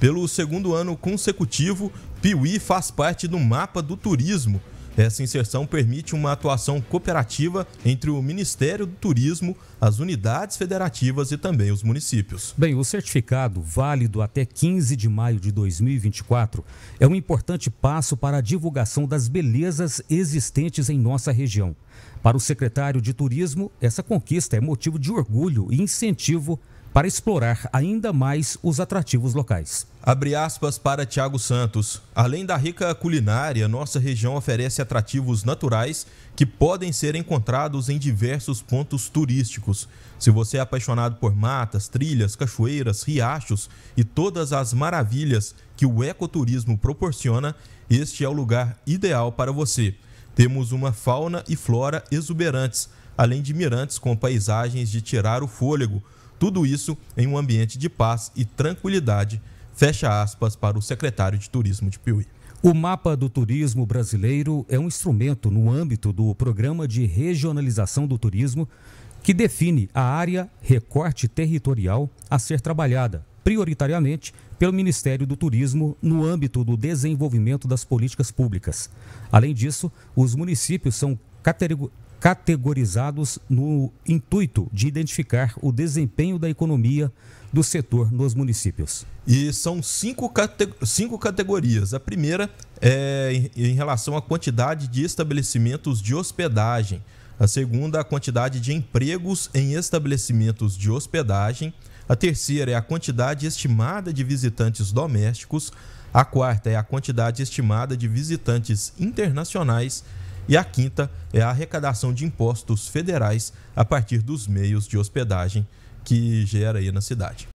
Pelo segundo ano consecutivo, Piuí faz parte do mapa do turismo. Essa inserção permite uma atuação cooperativa entre o Ministério do Turismo, as unidades federativas e também os municípios. Bem, o certificado, válido até 15 de maio de 2024, é um importante passo para a divulgação das belezas existentes em nossa região. Para o secretário de Turismo, essa conquista é motivo de orgulho e incentivo para explorar ainda mais os atrativos locais. Abre aspas para Tiago Santos. Além da rica culinária, nossa região oferece atrativos naturais que podem ser encontrados em diversos pontos turísticos. Se você é apaixonado por matas, trilhas, cachoeiras, riachos e todas as maravilhas que o ecoturismo proporciona, este é o lugar ideal para você. Temos uma fauna e flora exuberantes, além de mirantes com paisagens de tirar o fôlego tudo isso em um ambiente de paz e tranquilidade, fecha aspas para o secretário de Turismo de Piuí. O mapa do turismo brasileiro é um instrumento no âmbito do Programa de Regionalização do Turismo que define a área recorte territorial a ser trabalhada, prioritariamente pelo Ministério do Turismo no âmbito do desenvolvimento das políticas públicas. Além disso, os municípios são categorizados no intuito de identificar o desempenho da economia do setor nos municípios. E são cinco, cate cinco categorias. A primeira é em relação à quantidade de estabelecimentos de hospedagem. A segunda, a quantidade de empregos em estabelecimentos de hospedagem. A terceira é a quantidade estimada de visitantes domésticos. A quarta é a quantidade estimada de visitantes internacionais e a quinta é a arrecadação de impostos federais a partir dos meios de hospedagem que gera aí na cidade.